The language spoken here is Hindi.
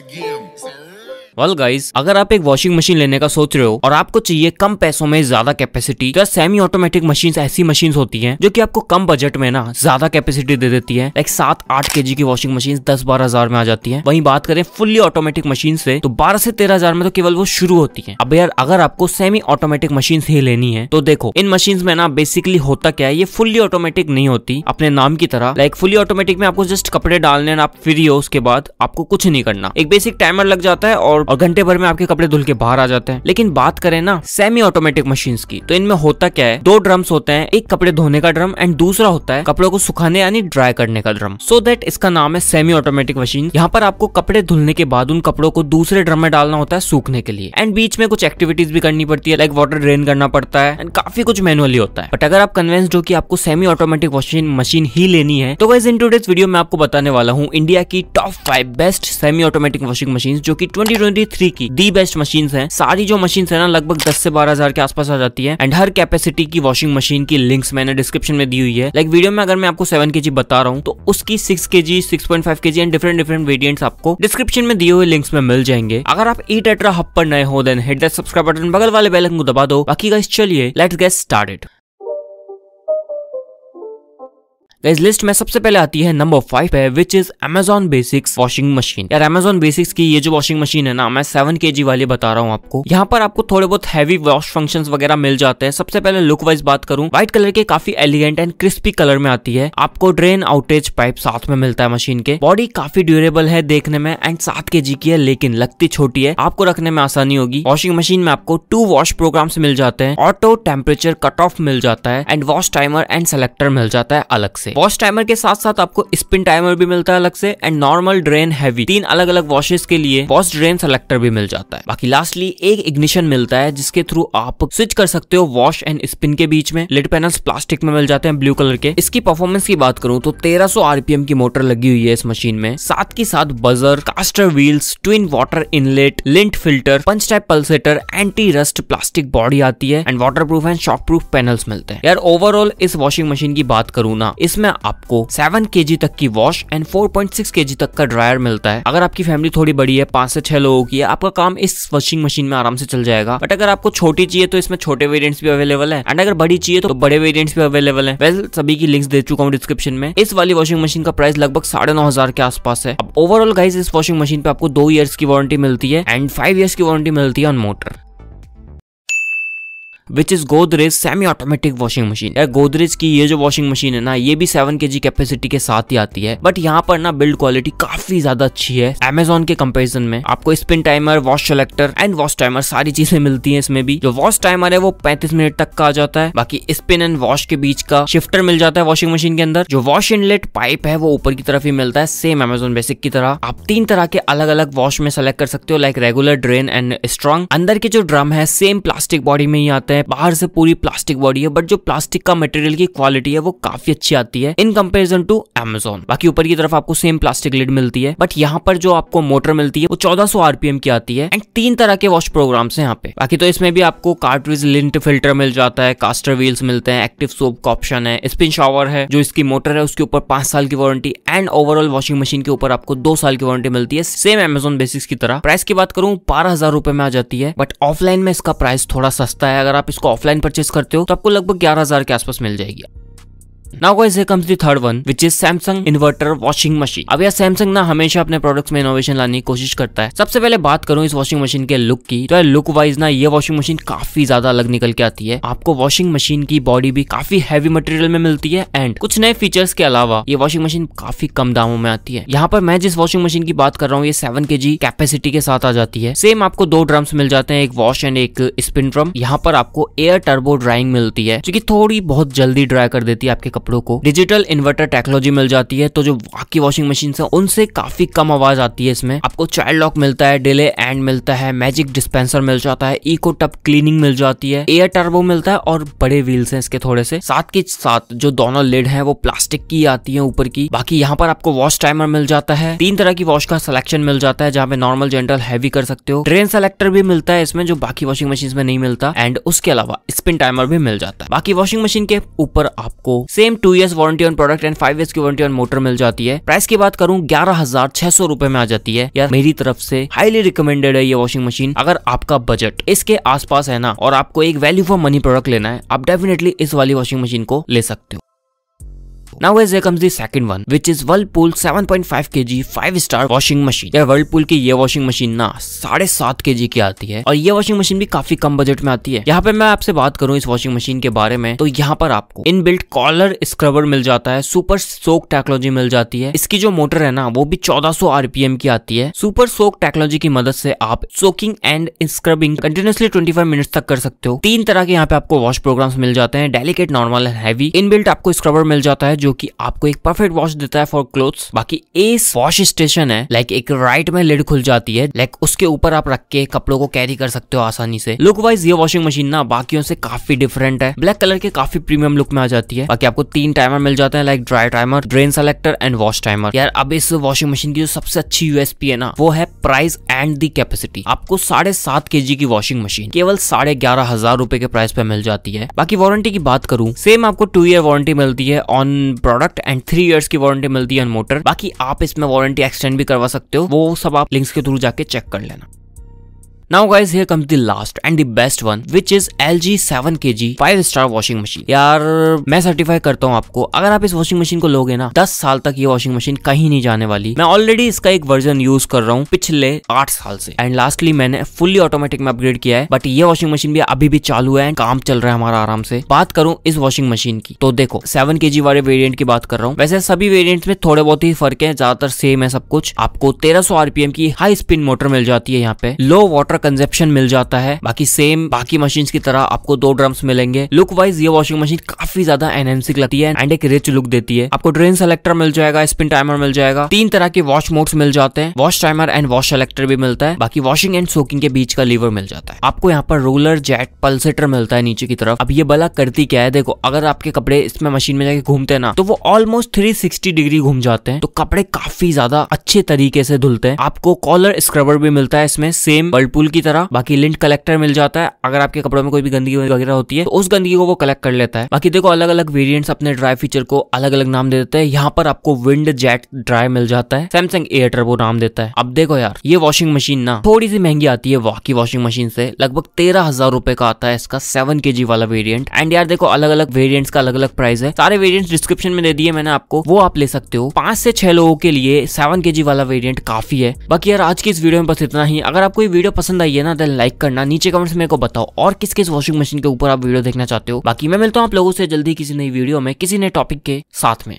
again. वेल गाइस अगर आप एक वॉशिंग मशीन लेने का सोच रहे हो और आपको चाहिए कम पैसों में ज्यादा कैपेसिटी या सेमी ऑटोमेटिक मशीन ऐसी मशीन होती है जो की आपको कम बजट में ना ज्यादा कैपेसिटी दे देती है एक सात आठ के की वॉशिंग मशीन दस बारह हजार में आ जाती है वही बात करें फुल्ली ऑटोमेटिक मशीन से तो बारह से तेरह हजार में तो केवल वो शुरू होती है अब यार अगर आपको सेमी ऑटोमेटिक मशीन ही लेनी है तो देखो इन मशीन में ना बेसिकली होता क्या है ये फुल्ली ऑटोमेटिक नहीं होती अपने नाम की तरह लाइक फुल्ली ऑटोमेटिक में आपको जस्ट कपड़े डालने आप फ्री हो उसके बाद आपको कुछ नहीं करना एक बेसिक टाइमर लग जाता है और और घंटे भर में आपके कपड़े धुल के बाहर आ जाते हैं लेकिन बात करें ना सेमी ऑटोमेटिक मशीन की तो इनमें होता क्या है दो ड्रम्स होते हैं एक कपड़े धोने का ड्रम एंड दूसरा होता है कपड़ों को सुखाने यानी ड्राई करने का ड्रम सो दैट देट इसका नाम है सेमी ऑटोमेटिक मशीन यहाँ पर आपको कपड़े धुलने के बाद उन कपड़ों को दूसरे ड्रम में डालना होता है सूखने के लिए एंड बीच में कुछ एक्टिविटीज भी करनी पड़ती है लाइक वाटर ड्रेन करना पड़ता है एंड काफी कुछ मैनुअली होता है बट अगर आप कन्वेंस हो कि आपको सेमी ऑटोमेटिक वॉशिंग मशीन ही लेनी है तो वैसे इन टूडेज वीडियो में आपको बताने वाला हूँ इंडिया की top five best semi automatic washing machine जो की ट्वेंटी ट्वेंटी थ्री की दी बेस्ट मशीन है सारी जो मशीन है ना लगभग दस से बारह हजार के आसपास आ जाती है एंड हर कैपेसिटी की वॉशिंग मशीन की लिंक्स मैंने डिस्क्रिप्शन में दी हुई है लाइक वीडियो में अगर मैं आपको सेवन के बता रहा हूँ तो उसकी सिक्स के जी six point five K G and different different variant आपको डिस्क्रिप्शन में दिए हुए लिंक्स में मिल जाएंगे अगर आप ई टेट्रा हब पर नए हो then hit the subscribe button बगल वाले बेलन को दबा दो बाकी चलिए लेट्स गेट स्टार्टेड इस लिस्ट में सबसे पहले आती है नंबर फाइव है which is Amazon basics washing machine यार अमेजोन बेसिक्स की ये जो वॉशिंग मशीन है ना मैं सेवन के जी वाली बता रहा हूँ आपको यहाँ पर आपको थोड़े बहुत हैवी वॉश फंक्शन वगैरह मिल जाते हैं सबसे पहले लुक वाइज बात करूँ व्हाइट कलर के काफी एलिगेंट एंड क्रिस्पी कलर में आती है आपको ड्रेन आउटेज पाइप साथ में मिलता है मशीन के बॉडी काफी ड्यूरेबल है देखने में एंड सात के जी की है लेकिन लगती छोटी है आपको रखने में आसानी होगी वॉशिंग मशीन में आपको टू वॉश प्रोग्राम्स मिल जाते हैं ऑटो टेम्परेचर कट ऑफ मिल जाता है and wash timer and selector मिल जाता है अलग से से वॉश टाइमर के साथ साथ आपको स्पिन टाइमर भी मिलता है अलग से एंड नॉर्मल ड्रेन हैवी तीन अलग अलग वॉशेस के लिए वॉश ड्रेन सेलेक्टर भी मिल जाता है बाकी लास्टली एक इग्निशन मिलता है जिसके थ्रू आप स्विच कर सकते हो वॉश एंड स्पिन के बीच में लिड पैनल्स प्लास्टिक में मिल जाते हैं ब्लू कलर के इसकी परफॉर्मेंस की बात करूं तो तेरह आरपीएम की मोटर लगी हुई है इस मशीन में साथ ही साथ buzzer caster wheels twin water inlet lint filter punch type pulsator anti rust plastic body आती है and waterproof and shockproof panels मिलते हैं यार ओवरऑल इस वॉशिंग मशीन की बात करूं ना इसमें जिसमें आपको सेवन के तक की wash and four point six K तक का ड्रायर मिलता है अगर आपकी फैमिली थोड़ी बड़ी है पांच से छह लोगों की है आपका काम इस वॉशिंग मशीन में आराम से चल जाएगा बट अगर आपको छोटी चाहिए तो इसमें छोटे वेरियंट्स भी अवेलेबल है एंड अगर बड़ी चाहिए तो बड़े वेरियंट्स भी अवेलेबल है वेल सभी की लिंक्स दे चुका हूँ डिस्क्रिप्शन में इस वाली वॉशिंग मशीन का प्राइस लगभग साढ़े नौ हजार के आसपास है अब ओवरऑल गाइज इस वॉशिंग मशीन पे आपको दो ईयर्स की वारंटी मिलती है एंड फाइव ईयर्स की वारंटी मिलती है on motor which is Godrej semi automatic washing machine Godrej की ये जो वॉशिंग मशीन है ना ये भी सेवन के जी कैपेसिटी के साथ ही आती है बट यहाँ पर ना बिल्ड क्वालिटी काफी ज्यादा अच्छी है एमेजोन के कम्पेरिजन में आपको spin timer wash selector and wash timer सारी चीजें मिलती है इसमें भी जो वॉश टाइमर है वो पैंतीस मिनट तक का आ जाता है बाकी स्पिन एंड वॉश के बीच का शिफ्टर मिल जाता है वॉशिंग मशीन के अंदर जो वॉश इनलेट पाइप है वो ऊपर की तरफ ही मिलता है सेम एमेजोन बेसिक की तरह आप तीन तरह के अलग अलग वॉश में सेलेक्ट कर सकते हो like regular drain and strong अंदर के जो ड्रम है सेम प्लास्टिक बॉडी में ही आते हैं है बाहर से पूरी प्लास्टिक बॉडी है बट जो प्लास्टिक का मटेरियल की क्वालिटी है वो काफी अच्छी आती है इन कंपेरिजन टू एमेजोन बाकी ऊपर की तरफ आपको सेम प्लास्टिक लिड मिलती है बट यहाँ पर जो आपको मोटर मिलती है वो चौदह आरपीएम की आती है एंड तीन तरह के वॉश प्रोग्राम है यहाँ पे बाकी तो इसमें भी आपको कार्टविज लिंट फिल्टर मिल जाता है कास्टर व्हील्स मिलते हैं एक्टिव सोप का ऑप्शन है स्पिन शॉवर है जो इसकी मोटर है उसके ऊपर पांच साल की warranty and overall washing machine के ऊपर आपको दो साल की वारंटी मिलती है सेम एमेजोन बेसिक्स की तरह प्राइस की बात करूं बारह हजार रुपए में आ जाती है बट ऑफलाइन में इसका प्राइस थोड़ा सस्ता है अगर आप आप इसको ऑफलाइन परचेस करते हो तो आपको लगभग ग्यारह के आसपास मिल जाएगी now guys here comes the third one which is Samsung inverter washing machine अब यह सैमसंग ना हमेशा अपने प्रोडक्ट्स में इनोवेशन लाने की कोशिश करता है सबसे पहले बात करूं इस वॉशिंग मशीन के लुक की तो लुक वाइज ना ये वॉशिंग मशीन काफी ज्यादा अलग निकल के आती है आपको वॉशिंग मशीन की बॉडी भी काफी हैवी मटेरियल में मिलती है एंड कुछ नए फीचर्स के अलावा ये वॉशिंग मशीन काफी कम दामों में आती है यहाँ पर मैं जिस वॉशिंग मशीन की बात कर रहा हूँ ये सेवन के जी कैपेसिटी के साथ आ जाती है सेम आपको दो ड्रम्स मिल जाते हैं एक वॉश एंड एक स्पिन ड्रम यहाँ पर आपको एयर टर्बो ड्राइंग मिलती है जो की थोड़ी बहुत जल्दी ड्राई कर देती है आपके कपड़ों को डिजिटल इन्वर्टर टेक्नोलॉजी मिल जाती है तो जो बाकी वॉशिंग मशीन है उनसे काफी कम आवाज आती है इसमें आपको चाइल्ड लॉक मिलता है डिले एंड मिलता है मैजिक डिस्पेंसर मिल जाता है इको टप क्लीनिंग मिल जाती है एयर टर्बो मिलता है और बड़े व्हील्स हैं इसके थोड़े से साथ के साथ जो दोनों लिड है वो प्लास्टिक की आती है ऊपर की बाकी यहाँ पर आपको वॉश टाइमर मिल जाता है तीन तरह की वॉश का सिलेक्शन मिल जाता है जहाँ पे नॉर्मल जनरल हैवी कर सकते हो ट्रेन सेलेक्टर भी मिलता है इसमें जो बाकी वॉशिंग मशीन में नहीं मिलता एंड उसके अलावा स्पिन टाइमर भी मिल जाता है बाकी वॉशिंग मशीन के ऊपर आपको same same two years warranty on product and five years की वारंटी ऑन मोटर मिल जाती है प्राइस की बात करूँ ग्यारह हजार छह सौ रुपए में आ जाती है यार मेरी तरफ से हाईली रिकमेंडेड है ये वॉशिंग मशीन अगर आपका बजट इसके आसपास है ना और आपको एक वैल्यू फॉर मनी प्रोडक्ट लेना है आप डेफिनेटली इस वाली वॉशिंग मशीन को ले सकते हो Now as here comes the second one, which is Whirlpool 7.5 kg 5 star washing machine. Yeah, Whirlpool की ये washing machine ना साढ़े सात के जी की आती है और ये washing machine भी काफी कम budget में आती है यहाँ पे मैं आपसे बात करूँ इस washing machine के बारे में तो यहाँ पर आपको इन बिल्ट कॉलर स्क्रबर मिल जाता है सुपर सोक टेक्नोलॉजी मिल जाती है इसकी जो मोटर है ना वो भी चौदह 1400 आरपीएम की आती है सुपर सोक टेक्नोलॉजी की मदद से आप soaking and scrubbing continuously twenty five minute तक कर सकते हो तीन तरह के यहाँ पे आपको वॉश प्रोग्राम मिल जाते हैं delicate normal and heavy in built आपको स्क्रबर मिल जाता है जो जो कि आपको एक परफेक्ट वॉश देता है फॉर क्लोथ्स बाकी एस वॉश स्टेशन है लाइक एक राइट में लिड खुल जाती है लाइक उसके ऊपर आप रख के कपड़ों को कैरी कर सकते हो आसानी से लुक वाइज ये वॉशिंग मशीन ना बाकियों से काफी डिफरेंट है ब्लैक कलर के काफी प्रीमियम लुक में आ जाती है बाकी आपको तीन टाइमर मिल जाते हैं like dry timer drain selector and wash timer यार अब इस वॉशिंग मशीन की जो सबसे अच्छी यूएसपी है ना वो है प्राइस एंड दी कैपेसिटी आपको साढ़े सात के की वॉशिंग मशीन केवल साढ़े ग्यारह हजार रुपए के प्राइस पे मिल जाती है बाकी वारंटी की बात करूं सेम आपको टू ईयर वारंटी मिलती है on product and three years की वारंटी मिलती है मोटर बाकी आप इसमें वारंटी एक्सटेंड भी करवा सकते हो वो सब आप लिंक्स के थ्रू जाके चेक कर लेना Now guys here comes the last and the best one which is LG 7kg 5 star washing machine यार मैं सर्टिफाई करता हूँ आपको अगर आप इस वॉशिंग मशीन को लोगे ना 10 साल तक ये वॉशिंग मशीन कहीं नहीं जाने वाली मैं ऑलरेडी इसका एक वर्जन यूज कर रहा हूँ पिछले 8 साल से एंड लास्टली मैंने फुल्ली ऑटोमेटिक में अपग्रेड किया है बट ये वॉशिंग मशीन भी अभी भी चालू है काम चल रहा है हमारा आराम से बात करूँ इस वॉशिंग मशीन की तो देखो सेवन के वाले वेरियंट की बात कर रहा हूँ वैसे सभी वेरियंट में थोड़े बहुत ही फर्क है ज्यादातर सेम है सब कुछ आपको तेरह आरपीएम की हाई स्पीड मोटर मिल जाती है यहाँ पे लो वाटर कंजेप्शन मिल जाता है बाकी सेम बाकी मशीन की तरह आपको दो ड्रम्स मिलेंगे लुक वाइज ये वॉशिंग मशीन काफी ज्यादा एनहेंसिंग लगती है एंड एक रिच लुक देती है आपको ड्रेन सेलेक्टर मिल जाएगा स्पिन टाइमर मिल जाएगा तीन तरह के वॉश मोड्स मिल जाते हैं wash timer and wash selector भी मिलता है बाकी वॉशिंग एंड सोकिंग के बीच का लीवर मिल जाता है आपको यहाँ पर रोलर जेट पल्सेटर मिलता है नीचे की तरफ अब ये बला करती क्या है देखो अगर आपके कपड़े इसमें मशीन में जाके घूमते ना तो वो ऑलमोस्ट थ्री डिग्री घूम जाते हैं तो कपड़े काफी ज्यादा अच्छे तरीके से धुलते हैं आपको कॉलर स्क्रबर भी मिलता है इसमें सेम वर्लपूल की तरह बाकी लिंट कलेक्टर मिल जाता है अगर आपके कपड़ों में कोई भी गंदगी वगैरह होती है तो उस गंदगी को वो कलेक्ट कर लेता है बाकी देखो अलग अलग वेरियंट अपने ड्राई फीचर को अलग अलग नाम दे देते हैं यहाँ पर आपको विंड जेट ड्राई मिल जाता है सैमसंग एयर वो नाम देता है अब देखो यार ये वॉशिंग मशीन ना थोड़ी सी महंगी आती है वाकी वॉशिंग मशीन से लगभग तेरह हजार रुपए का आता है इसका सेवन के जी वाला वेरियंट एंड यार देखो अलग अलग वेरियंट का अलग अलग प्राइस है सारे वेरियंट डिस्क्रिप्शन में दे दिए मैंने आपको वो आप ले सकते हो पांच से छह लोगों के लिए सेवन के वाला वेरियंट काफी है बाकी यार आज की इस वीडियो में बस इतना ही अगर आपको ये वीडियो पसंद पसंद आई है ना देन लाइक करना नीचे कमेंट्स मेरे को बताओ और किस किस वॉशिंग मशीन के ऊपर आप वीडियो देखना चाहते हो बाकी मैं मिलता हूँ आप लोगों से जल्दी किसी नई वीडियो में किसी नए टॉपिक के साथ में